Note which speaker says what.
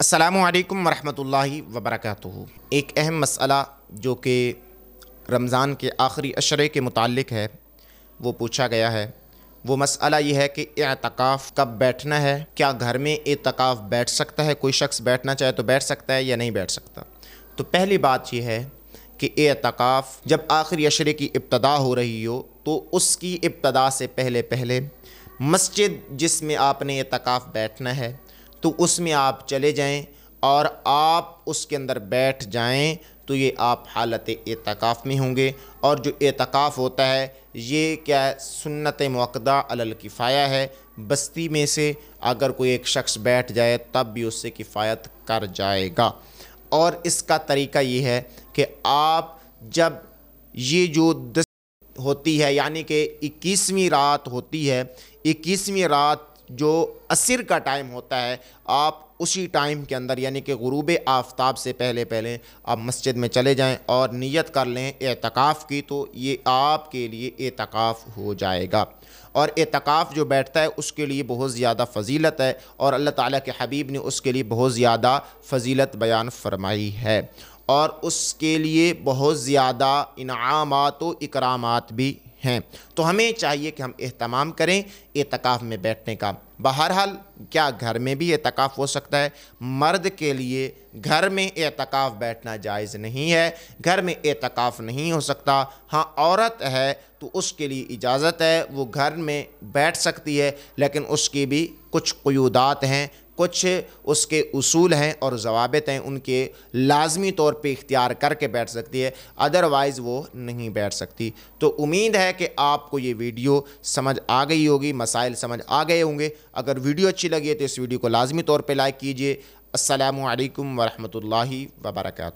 Speaker 1: असलकम वरहमल वबरक एक अहम मसला जो कि रमज़ान के आखिरी अशरे के मुतक़ है वो पूछा गया है वो मसला ये है कि एतकाफ़ कब बैठना है क्या घर में एतकाफ़ बैठ सकता है कोई शख्स बैठना चाहे तो बैठ सकता है या नहीं बैठ सकता तो पहली बात यह है कि एतकाफ़ जब आखिरी अशरे की इब्तदा हो रही हो तो उसकी इब्तदा से पहले पहले मस्जिद जिसमें आपने एतकाफ़ बैठना है तो उसमें आप चले जाएं और आप उसके अंदर बैठ जाएं तो ये आप हालत एतकाफ़ में होंगे और जो एतकाफ़ होता है ये क्या है सुन्नत मकदा अलल किफ़ाया है बस्ती में से अगर कोई एक शख्स बैठ जाए तब भी उससे किफ़ायत कर जाएगा और इसका तरीका ये है कि आप जब ये जो दस होती है यानी कि इक्कीसवीं रात होती है इक्कीसवीं रात जो असर का टाइम होता है आप उसी टाइम के अंदर यानी कि गुरूब आफ्ताब से पहले पहले आप मस्जिद में चले जाएं और नियत कर लें एतकाफ़ की तो ये आपके लिए एतकाफ़ हो जाएगा और एतकाफ़ जो बैठता है उसके लिए बहुत ज़्यादा फजीलत है और अल्लाह ताला के हबीब ने उसके लिए बहुत ज़्यादा फजीलत बयान फरमाई है और उसके लिए बहुत ज़्यादा इनाम व भी हैं तो हमें चाहिए कि हम अहतमाम करें एतकाफ़ में बैठने का बहरहाल क्या घर में भी एतकाफ़ हो सकता है मर्द के लिए घर में एतकाफ़ बैठना जायज़ नहीं है घर में एतकाफ़ नहीं हो सकता हाँ औरत है तो उसके लिए इजाज़त है वो घर में बैठ सकती है लेकिन उसकी भी कुछ क्यूदात हैं कुछ उसके असूल हैं और जवाबत हैं उनके लाजमी तौर पर इख्तियार करके बैठ सकती है अदरवाइज़ वो नहीं बैठ सकती तो उम्मीद है कि आपको ये वीडियो समझ आ गई होगी मसाइल समझ आ गए होंगे अगर वीडियो अच्छी लगी है तो इस वीडियो को लाजमी तौर पर लाइक कीजिए असलकम वरहमल वबरकू